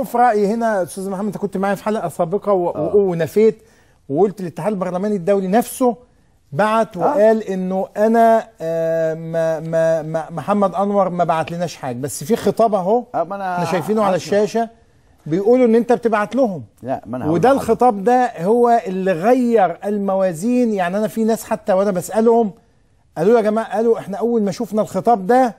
شوف رايي هنا استاذ محمد انت كنت معايا في حلقه سابقه و... آه. ونفيت وقلت الاتحاد البرلماني الدولي نفسه بعت آه. وقال آه. انه انا آه ما ما ما محمد انور ما بعت لناش حاجه بس في خطاب اهو آه، احنا آه شايفينه على الشاشه بيقولوا ان انت بتبعت لهم لا ما انا وده الخطاب ده هو اللي غير الموازين يعني انا في ناس حتى وانا بسالهم قالوا يا جماعه قالوا احنا اول ما شفنا الخطاب ده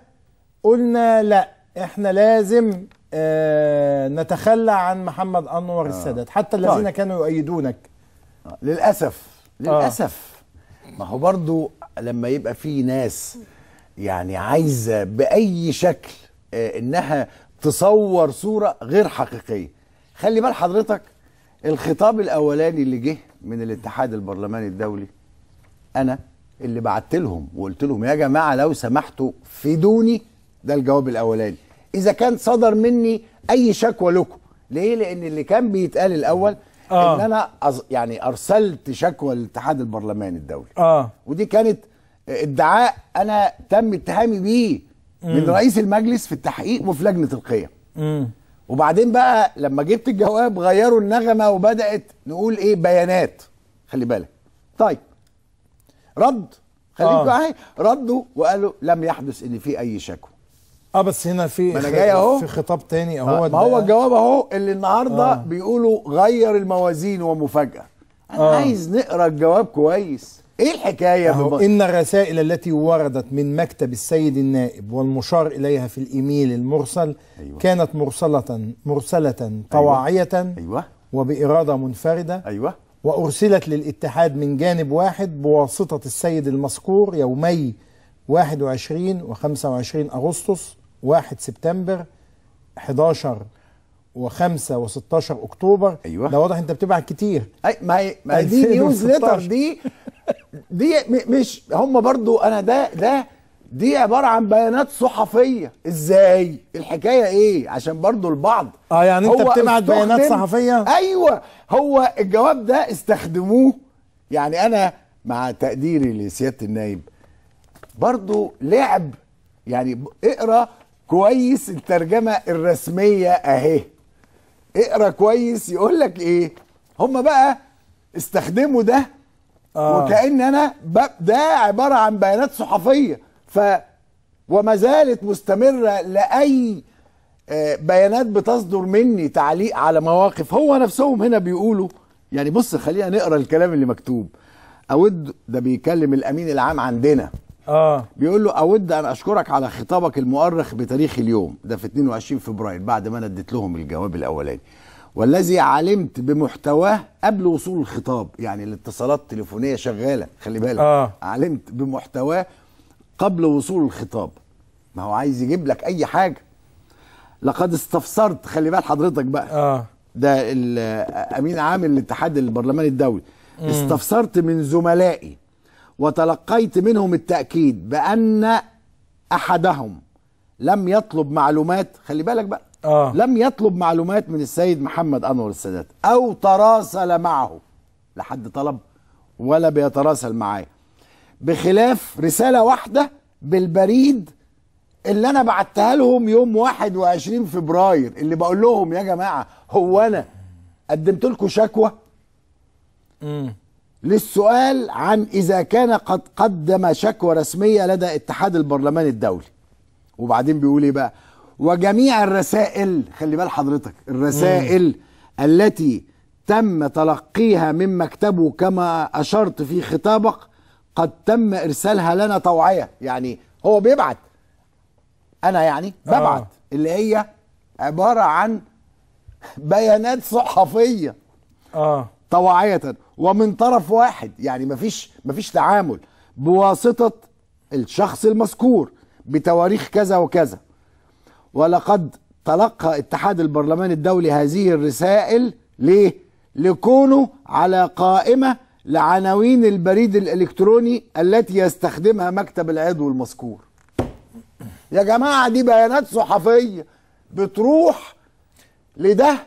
قلنا لا احنا لازم آه، نتخلى عن محمد انور آه. السادات حتى الذين طيب. كانوا يؤيدونك آه. للاسف للاسف ما هو برضو لما يبقى في ناس يعني عايزه باي شكل انها تصور صوره غير حقيقيه خلي بال حضرتك الخطاب الاولاني اللي جه من الاتحاد البرلماني الدولي انا اللي بعت لهم وقلت لهم يا جماعه لو سمحتوا فيدوني ده الجواب الاولاني اذا كان صدر مني اي شكوى لكم ليه لان اللي كان بيتقال الاول آه. ان انا أز... يعني ارسلت شكوى للاتحاد البرلماني الدولي اه ودي كانت ادعاء انا تم اتهامي بيه من رئيس المجلس في التحقيق وفي لجنه القيم وبعدين بقى لما جبت الجواب غيروا النغمه وبدات نقول ايه بيانات خلي بالك طيب رد خليكوا آه. معايا ردوا وقالوا لم يحدث ان في اي شكوى اه بس هنا في ما انا جاي اهو في خطاب تاني اهو آه، ما هو الجواب اهو اللي النهارده آه. بيقولوا غير الموازين ومفاجاه انا آه. عايز نقرا الجواب كويس ايه الحكايه أهو ان الرسائل التي وردت من مكتب السيد النائب والمشار اليها في الايميل المرسل أيوة. كانت مرسله مرسله أيوة. طواعيه أيوة. أيوة. وباراده منفرده أيوة. وارسلت للاتحاد من جانب واحد بواسطه السيد المذكور يومي 21 و 25 اغسطس 1 سبتمبر 11 و5 و16 اكتوبر ايوه ده واضح انت بتبعت كتير اي ما, ما دي نيوز ليتر دي دي مش هم برضو انا ده ده دي عباره عن بيانات صحفيه ازاي الحكايه ايه عشان برضو البعض اه يعني انت بتبعت بيانات صحفيه ايوه هو الجواب ده استخدموه يعني انا مع تقديري لسياده النايب برضو لعب يعني اقرا كويس الترجمه الرسميه اهي اقرا كويس يقول لك ايه هم بقى استخدموا ده آه. وكان انا ده عباره عن بيانات صحفيه ف وما زالت مستمره لاي آه، بيانات بتصدر مني تعليق على مواقف هو نفسهم هنا بيقولوا يعني بص خلينا نقرا الكلام اللي مكتوب اود ده بيكلم الامين العام عندنا اه بيقول له اود ان اشكرك على خطابك المؤرخ بتاريخ اليوم ده في 22 فبراير بعد ما انا اديت لهم الجواب الاولاني والذي علمت بمحتواه قبل وصول الخطاب يعني الاتصالات التليفونيه شغاله خلي بالك آه. علمت بمحتواه قبل وصول الخطاب ما هو عايز يجيب لك اي حاجه لقد استفسرت خلي بال حضرتك بقى آه. ده امين عام الاتحاد البرلماني الدولي استفسرت من زملائي وتلقيت منهم التأكيد بأن أحدهم لم يطلب معلومات خلي بالك بقى آه. لم يطلب معلومات من السيد محمد أنور السادات أو تراسل معه لحد طلب ولا بيتراسل معايا بخلاف رسالة واحدة بالبريد اللي انا بعتها لهم يوم 21 فبراير اللي بقول لهم يا جماعه هو انا قدمت لكم شكوى للسؤال عن إذا كان قد قدم شكوى رسمية لدى اتحاد البرلمان الدولي وبعدين بيقول إيه بقى وجميع الرسائل خلي بال حضرتك الرسائل مم. التي تم تلقيها من مكتبه كما أشرت في خطابك قد تم إرسالها لنا توعية يعني هو بيبعت أنا يعني ببعت آه. اللي هي عبارة عن بيانات صحفية آه. طواعية ومن طرف واحد يعني مفيش مفيش تعامل بواسطه الشخص المذكور بتواريخ كذا وكذا ولقد تلقى اتحاد البرلمان الدولي هذه الرسائل ليه؟ لكونه على قائمة لعناوين البريد الإلكتروني التي يستخدمها مكتب العضو المذكور يا جماعة دي بيانات صحفية بتروح لده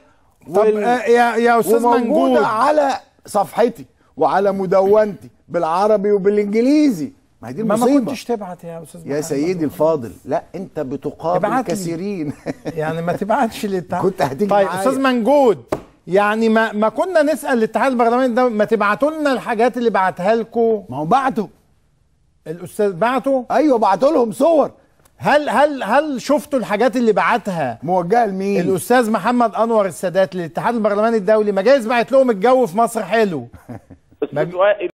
طب وال... آه، يا يا استاذ منجود على صفحتي وعلى مدونتي بالعربي وبالانجليزي ما هي دي المصيبه ما, ما كنتش تبعت يا استاذ يا سيدي الفاضل لا انت بتقابل كثيرين يعني ما تبعتش للاتحاد كنت هتيجي طيب معايا. استاذ منجود يعني ما ما كنا نسال الاتحاد البرلماني ده ما تبعتوا لنا الحاجات اللي بعتها لكم ما هو بعتوا الاستاذ بعتوا ايوه بعتوا لهم صور هل هل هل شفتوا الحاجات اللي بعتها موجهه لمين؟ الاستاذ محمد انور السادات للاتحاد البرلماني الدولي ما جايز بعت لهم الجو في مصر حلو